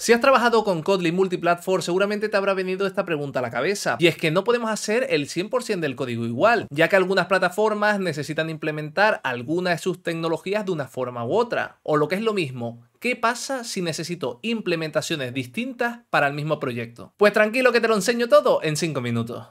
Si has trabajado con Kotlin Multiplatform, seguramente te habrá venido esta pregunta a la cabeza. Y es que no podemos hacer el 100% del código igual, ya que algunas plataformas necesitan implementar algunas de sus tecnologías de una forma u otra. O lo que es lo mismo, ¿Qué pasa si necesito implementaciones distintas para el mismo proyecto? Pues tranquilo que te lo enseño todo en 5 minutos.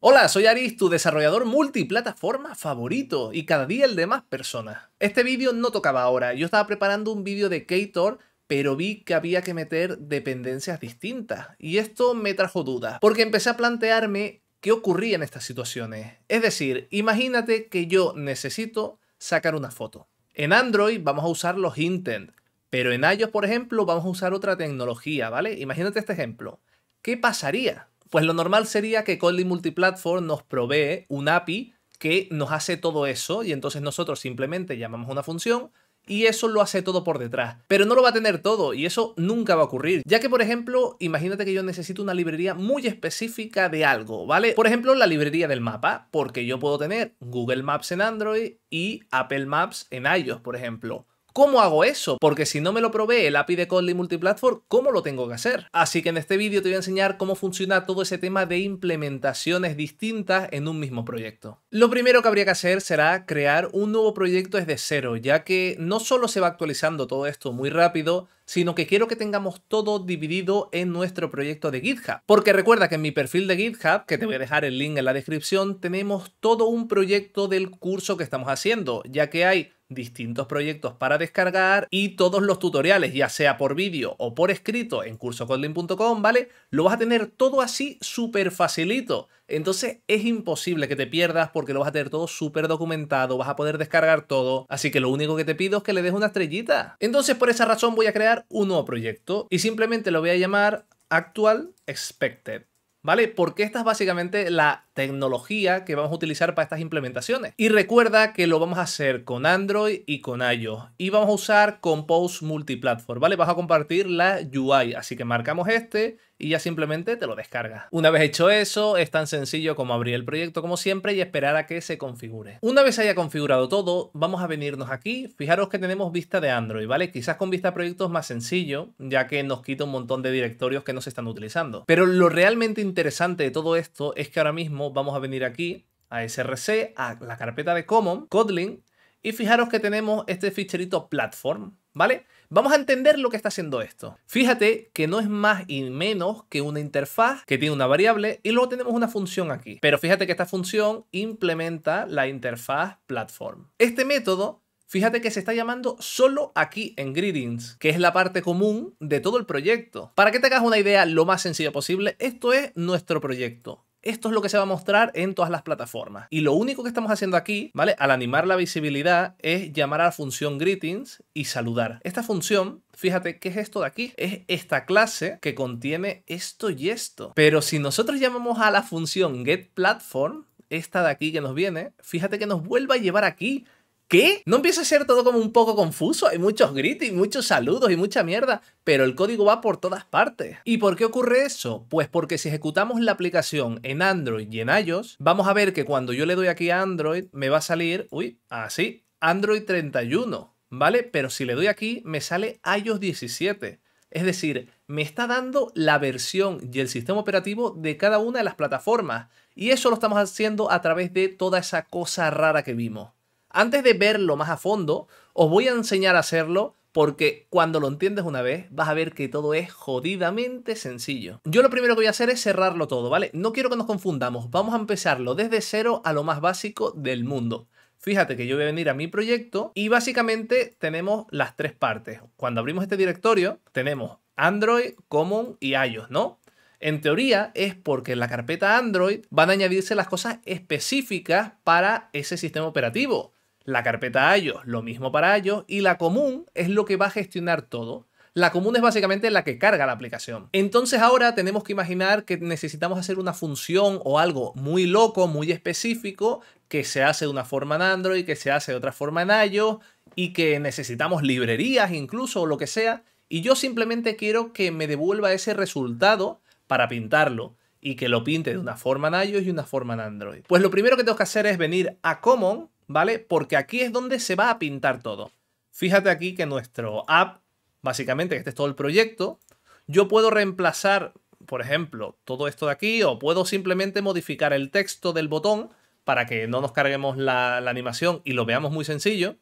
Hola, soy Aris, tu desarrollador multiplataforma favorito y cada día el de más personas. Este vídeo no tocaba ahora, yo estaba preparando un vídeo de Ktor pero vi que había que meter dependencias distintas y esto me trajo dudas, porque empecé a plantearme qué ocurría en estas situaciones. Es decir, imagínate que yo necesito sacar una foto. En Android vamos a usar los intent, pero en iOS, por ejemplo, vamos a usar otra tecnología, ¿vale? Imagínate este ejemplo. ¿Qué pasaría? Pues lo normal sería que Kotlin Multiplatform nos provee un API que nos hace todo eso y entonces nosotros simplemente llamamos una función y eso lo hace todo por detrás. Pero no lo va a tener todo y eso nunca va a ocurrir. Ya que, por ejemplo, imagínate que yo necesito una librería muy específica de algo, ¿vale? Por ejemplo, la librería del mapa, porque yo puedo tener Google Maps en Android y Apple Maps en iOS, por ejemplo. ¿Cómo hago eso? Porque si no me lo provee el API de Kotlin Multiplatform, ¿cómo lo tengo que hacer? Así que en este vídeo te voy a enseñar cómo funciona todo ese tema de implementaciones distintas en un mismo proyecto. Lo primero que habría que hacer será crear un nuevo proyecto desde cero, ya que no solo se va actualizando todo esto muy rápido, sino que quiero que tengamos todo dividido en nuestro proyecto de GitHub. Porque recuerda que en mi perfil de GitHub, que te voy a dejar el link en la descripción, tenemos todo un proyecto del curso que estamos haciendo, ya que hay distintos proyectos para descargar y todos los tutoriales, ya sea por vídeo o por escrito en Cursocodling.com, ¿vale? Lo vas a tener todo así súper facilito. Entonces es imposible que te pierdas porque lo vas a tener todo súper documentado, vas a poder descargar todo, así que lo único que te pido es que le des una estrellita. Entonces por esa razón voy a crear un nuevo proyecto y simplemente lo voy a llamar Actual Expected. ¿Vale? Porque esta es básicamente la tecnología que vamos a utilizar para estas implementaciones. Y recuerda que lo vamos a hacer con Android y con iOS. Y vamos a usar Compose Multiplatform, ¿vale? Vas a compartir la UI. Así que marcamos este y ya simplemente te lo descargas. Una vez hecho eso, es tan sencillo como abrir el proyecto como siempre y esperar a que se configure. Una vez haya configurado todo, vamos a venirnos aquí. Fijaros que tenemos vista de Android, ¿vale? Quizás con vista proyectos más sencillo, ya que nos quita un montón de directorios que no se están utilizando. Pero lo realmente interesante de todo esto es que ahora mismo vamos a venir aquí a SRC, a la carpeta de Common, Kotlin, y fijaros que tenemos este ficherito Platform, ¿vale? Vamos a entender lo que está haciendo esto. Fíjate que no es más y menos que una interfaz que tiene una variable y luego tenemos una función aquí. Pero fíjate que esta función implementa la interfaz platform. Este método Fíjate que se está llamando solo aquí en Greetings, que es la parte común de todo el proyecto. Para que te hagas una idea lo más sencilla posible, esto es nuestro proyecto esto es lo que se va a mostrar en todas las plataformas. Y lo único que estamos haciendo aquí, ¿vale? Al animar la visibilidad es llamar a la función greetings y saludar. Esta función Fíjate, ¿qué es esto de aquí? Es esta clase que contiene esto y esto. Pero si nosotros llamamos a la función getPlatform, esta de aquí que nos viene, fíjate que nos vuelve a llevar aquí ¿Qué? ¿No empieza a ser todo como un poco confuso? Hay muchos gritos y muchos saludos y mucha mierda, pero el código va por todas partes. ¿Y por qué ocurre eso? Pues porque si ejecutamos la aplicación en Android y en iOS, vamos a ver que cuando yo le doy aquí a Android, me va a salir, uy, así, Android 31, ¿vale? Pero si le doy aquí, me sale iOS 17. Es decir, me está dando la versión y el sistema operativo de cada una de las plataformas. Y eso lo estamos haciendo a través de toda esa cosa rara que vimos. Antes de verlo más a fondo, os voy a enseñar a hacerlo porque cuando lo entiendes una vez vas a ver que todo es jodidamente sencillo. Yo lo primero que voy a hacer es cerrarlo todo, ¿vale? No quiero que nos confundamos, vamos a empezarlo desde cero a lo más básico del mundo. Fíjate que yo voy a venir a mi proyecto y básicamente tenemos las tres partes. Cuando abrimos este directorio tenemos Android, Common y iOS, ¿no? En teoría es porque en la carpeta Android van a añadirse las cosas específicas para ese sistema operativo la carpeta IOS, lo mismo para IOS, y la común es lo que va a gestionar todo. La común es básicamente la que carga la aplicación. Entonces ahora tenemos que imaginar que necesitamos hacer una función o algo muy loco, muy específico, que se hace de una forma en Android, que se hace de otra forma en iOS, y que necesitamos librerías incluso o lo que sea, y yo simplemente quiero que me devuelva ese resultado para pintarlo y que lo pinte de una forma en iOS y una forma en Android. Pues lo primero que tengo que hacer es venir a Common ¿vale? Porque aquí es donde se va a pintar todo. Fíjate aquí que nuestro app, básicamente, este es todo el proyecto, yo puedo reemplazar, por ejemplo, todo esto de aquí o puedo simplemente modificar el texto del botón para que no nos carguemos la, animación y lo veamos muy sencillo.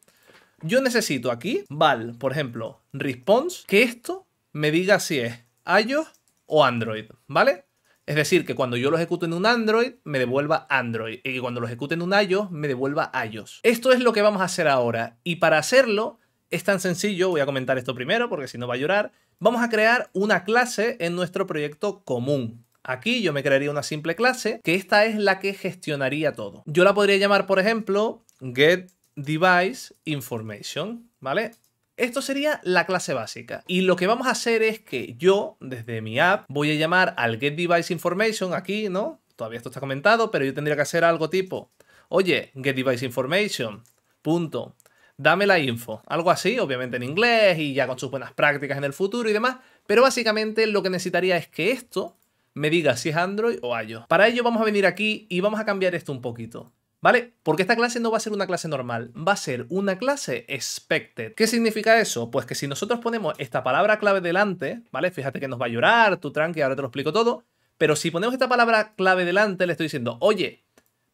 Yo necesito aquí val, por ejemplo, response, que esto me diga si es iOS o Android, ¿vale? Es decir, que cuando yo lo ejecuto en un Android, me devuelva Android. Y cuando lo ejecute en un iOS, me devuelva iOS. Esto es lo que vamos a hacer ahora. Y para hacerlo, es tan sencillo, voy a comentar esto primero porque si no va a llorar. Vamos a crear una clase en nuestro proyecto común. Aquí yo me crearía una simple clase, que esta es la que gestionaría todo. Yo la podría llamar, por ejemplo, get device information, ¿vale? Esto sería la clase básica. Y lo que vamos a hacer es que yo, desde mi app, voy a llamar al get device information aquí, ¿no? Todavía esto está comentado, pero yo tendría que hacer algo tipo, oye, get device information, punto, dame la info. Algo así, obviamente en inglés y ya con sus buenas prácticas en el futuro y demás. Pero básicamente lo que necesitaría es que esto me diga si es Android o iOS. Para ello vamos a venir aquí y vamos a cambiar esto un poquito. ¿vale? Porque esta clase no va a ser una clase normal, va a ser una clase expected. ¿Qué significa eso? Pues que si nosotros ponemos esta palabra clave delante, ¿vale? Fíjate que nos va a llorar, tu tranqui, ahora te lo explico todo. Pero si ponemos esta palabra clave delante, le estoy diciendo, oye,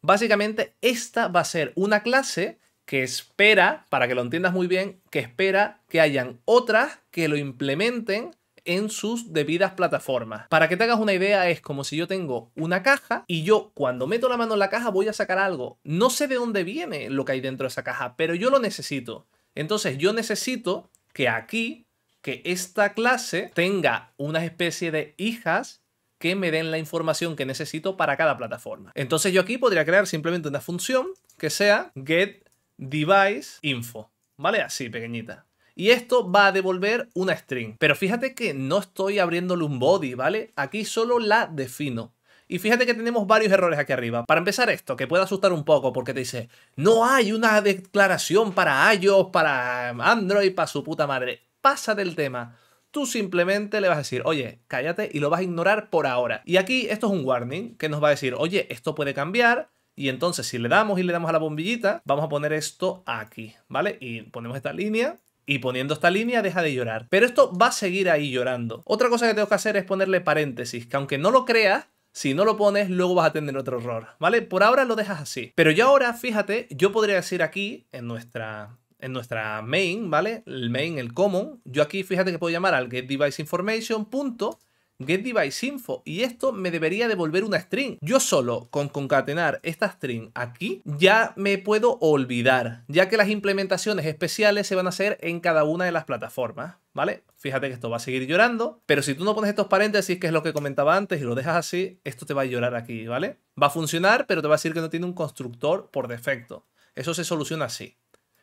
básicamente esta va a ser una clase que espera, para que lo entiendas muy bien, que espera que hayan otras que lo implementen en sus debidas plataformas. Para que te hagas una idea, es como si yo tengo una caja y yo cuando meto la mano en la caja voy a sacar algo. No sé de dónde viene lo que hay dentro de esa caja, pero yo lo necesito. Entonces yo necesito que aquí, que esta clase tenga una especie de hijas que me den la información que necesito para cada plataforma. Entonces yo aquí podría crear simplemente una función que sea get device info, ¿vale? Así, pequeñita y esto va a devolver una string. Pero fíjate que no estoy abriéndole un body, ¿vale? Aquí solo la defino. Y fíjate que tenemos varios errores aquí arriba. Para empezar esto, que puede asustar un poco porque te dice, no hay una declaración para iOS, para Android, para su puta madre. Pasa del tema. Tú simplemente le vas a decir, oye, cállate y lo vas a ignorar por ahora. Y aquí esto es un warning que nos va a decir, oye, esto puede cambiar, y entonces si le damos y le damos a la bombillita, vamos a poner esto aquí, ¿vale? Y ponemos esta línea y poniendo esta línea deja de llorar. Pero esto va a seguir ahí llorando. Otra cosa que tengo que hacer es ponerle paréntesis, que aunque no lo creas, si no lo pones, luego vas a tener otro error, ¿vale? Por ahora lo dejas así. Pero yo ahora, fíjate, yo podría decir aquí, en nuestra, en nuestra main, ¿vale? El main, el common, yo aquí, fíjate que puedo llamar al getDeviceInformation, punto, getDeviceInfo y esto me debería devolver una string. Yo solo con concatenar esta string aquí ya me puedo olvidar, ya que las implementaciones especiales se van a hacer en cada una de las plataformas. ¿vale? Fíjate que esto va a seguir llorando, pero si tú no pones estos paréntesis, que es lo que comentaba antes, y lo dejas así, esto te va a llorar aquí, ¿vale? Va a funcionar, pero te va a decir que no tiene un constructor por defecto. Eso se soluciona así.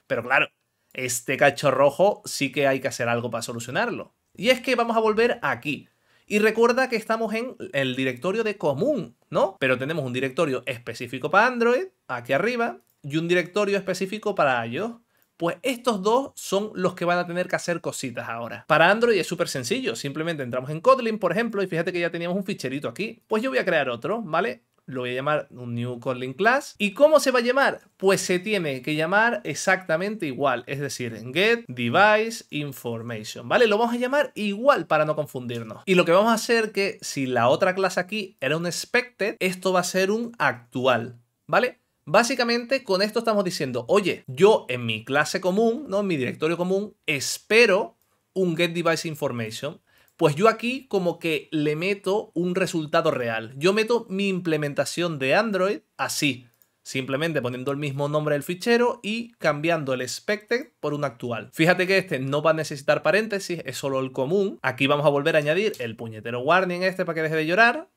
Pero claro, este cacho rojo sí que hay que hacer algo para solucionarlo. Y es que vamos a volver aquí. Y recuerda que estamos en el directorio de común, ¿no? Pero tenemos un directorio específico para Android, aquí arriba, y un directorio específico para iOS. Pues estos dos son los que van a tener que hacer cositas ahora. Para Android es súper sencillo, simplemente entramos en Kotlin, por ejemplo, y fíjate que ya teníamos un ficherito aquí. Pues yo voy a crear otro, ¿vale? lo voy a llamar un New Calling Class. ¿Y cómo se va a llamar? Pues se tiene que llamar exactamente igual, es decir, Get Device Information, ¿vale? Lo vamos a llamar igual para no confundirnos. Y lo que vamos a hacer que si la otra clase aquí era un expected, esto va a ser un actual, ¿vale? Básicamente con esto estamos diciendo, oye, yo en mi clase común, ¿no? en mi directorio común, espero un get device information. Pues yo aquí como que le meto un resultado real. Yo meto mi implementación de Android así, simplemente poniendo el mismo nombre del fichero y cambiando el expected por un actual. Fíjate que este no va a necesitar paréntesis, es solo el común. Aquí vamos a volver a añadir el puñetero warning este para que deje de llorar.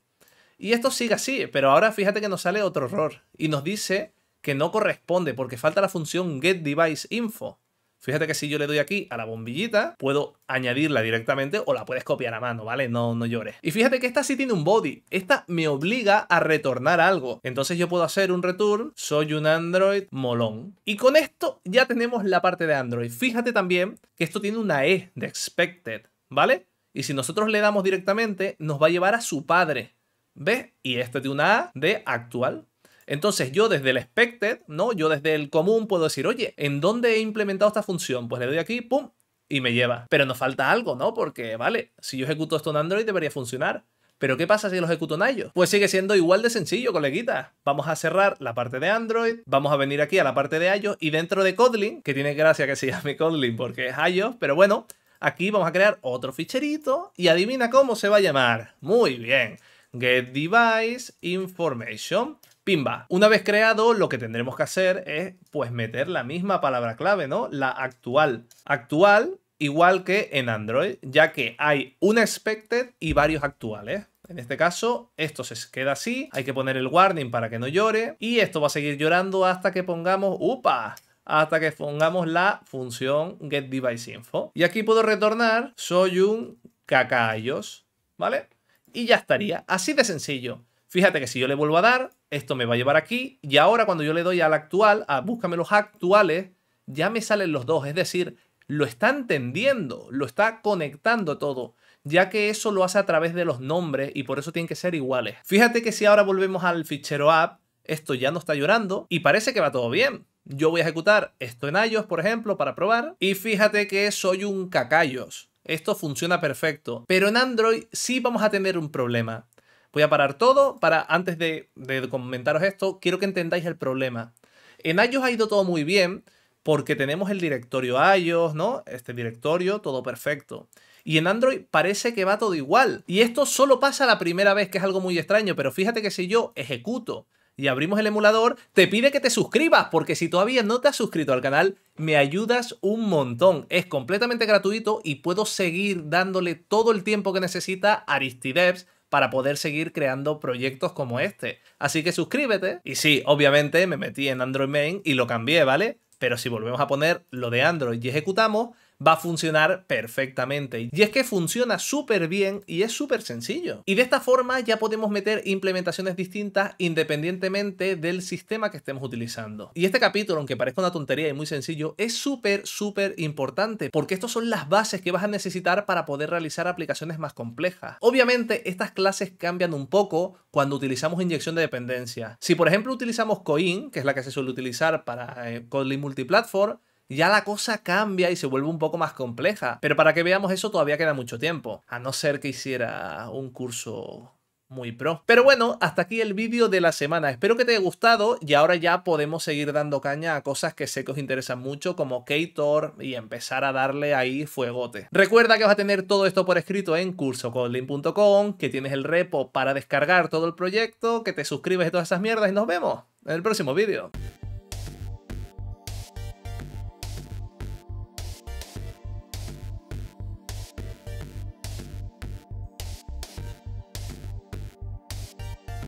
Y esto sigue así, pero ahora fíjate que nos sale otro error y nos dice que no corresponde porque falta la función getDeviceInfo. Fíjate que si yo le doy aquí a la bombillita, puedo añadirla directamente o la puedes copiar a mano, ¿vale? No, no llores. Y fíjate que esta sí tiene un body. Esta me obliga a retornar algo. Entonces yo puedo hacer un return, soy un Android molón. Y con esto ya tenemos la parte de Android. Fíjate también que esto tiene una E de expected, ¿vale? Y si nosotros le damos directamente, nos va a llevar a su padre. ¿Ves? Y este tiene una A de actual. Entonces yo desde el expected, ¿no? Yo desde el común puedo decir, oye, ¿en dónde he implementado esta función? Pues le doy aquí, ¡pum! Y me lleva. Pero nos falta algo, ¿no? Porque, vale, si yo ejecuto esto en Android debería funcionar. Pero ¿qué pasa si lo ejecuto en iOS? Pues sigue siendo igual de sencillo, coleguita. Vamos a cerrar la parte de Android, vamos a venir aquí a la parte de iOS y dentro de Kotlin, que tiene gracia que se llame Kotlin porque es iOS, pero bueno, aquí vamos a crear otro ficherito y adivina cómo se va a llamar. Muy bien. Get device information. Pimba, una vez creado, lo que tendremos que hacer es pues meter la misma palabra clave, ¿no? La actual. Actual igual que en Android, ya que hay un expected y varios actuales. En este caso, esto se queda así, hay que poner el warning para que no llore y esto va a seguir llorando hasta que pongamos ¡upa! hasta que pongamos la función getDeviceInfo. Y aquí puedo retornar soy un cacayos, ¿vale? Y ya estaría, así de sencillo. Fíjate que si yo le vuelvo a dar, esto me va a llevar aquí, y ahora cuando yo le doy al actual, a búscame los actuales, ya me salen los dos, es decir, lo está entendiendo, lo está conectando todo, ya que eso lo hace a través de los nombres y por eso tienen que ser iguales. Fíjate que si ahora volvemos al fichero app, esto ya no está llorando y parece que va todo bien. Yo voy a ejecutar esto en iOS, por ejemplo, para probar, y fíjate que soy un cacayos. Esto funciona perfecto, pero en Android sí vamos a tener un problema. Voy a parar todo para, antes de, comentaros esto, quiero que entendáis el problema. En iOS ha ido todo muy bien porque tenemos el directorio iOS, ¿no? Este directorio, todo perfecto. Y en Android parece que va todo igual. Y esto solo pasa la primera vez, que es algo muy extraño, pero fíjate que si yo ejecuto y abrimos el emulador, te pide que te suscribas, porque si todavía no te has suscrito al canal, me ayudas un montón. Es completamente gratuito y puedo seguir dándole todo el tiempo que necesita Aristideps para poder seguir creando proyectos como este. Así que suscríbete. Y sí, obviamente me metí en Android Main y lo cambié, ¿vale? Pero si volvemos a poner lo de Android y ejecutamos, va a funcionar perfectamente. Y es que funciona súper bien y es súper sencillo. Y de esta forma ya podemos meter implementaciones distintas independientemente del sistema que estemos utilizando. Y este capítulo, aunque parezca una tontería y muy sencillo, es súper, súper importante porque estas son las bases que vas a necesitar para poder realizar aplicaciones más complejas. Obviamente, estas clases cambian un poco cuando utilizamos inyección de dependencia. Si, por ejemplo, utilizamos Coin, que es la que se suele utilizar para eh, Kotlin Multiplatform, ya la cosa cambia y se vuelve un poco más compleja. Pero para que veamos eso todavía queda mucho tiempo, a no ser que hiciera un curso muy pro. Pero bueno, hasta aquí el vídeo de la semana. Espero que te haya gustado y ahora ya podemos seguir dando caña a cosas que sé que os interesan mucho como Ktor y empezar a darle ahí fuegote. Recuerda que vas a tener todo esto por escrito en cursocolin.com que tienes el repo para descargar todo el proyecto, que te suscribes y todas esas mierdas y nos vemos en el próximo vídeo.